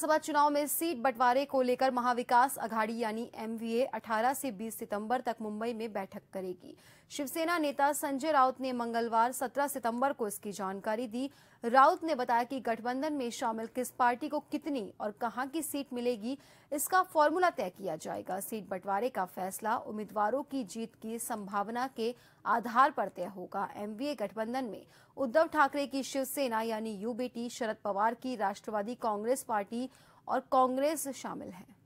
विधानसभा चुनाव में सीट बंटवारे को लेकर महाविकास अघाड़ी यानी एमवीए 18 से 20 सितंबर तक मुंबई में बैठक करेगी शिवसेना नेता संजय राउत ने मंगलवार 17 सितंबर को इसकी जानकारी दी राउत ने बताया कि गठबंधन में शामिल किस पार्टी को कितनी और कहां की सीट मिलेगी इसका फॉर्मूला तय किया जाएगा सीट बंटवारे का फैसला उम्मीदवारों की जीत की संभावना के आधार पर तय होगा एमवीए गठबंधन में उद्धव ठाकरे की शिवसेना यानी यूबीटी शरद पवार की राष्ट्रवादी कांग्रेस पार्टी और कांग्रेस शामिल है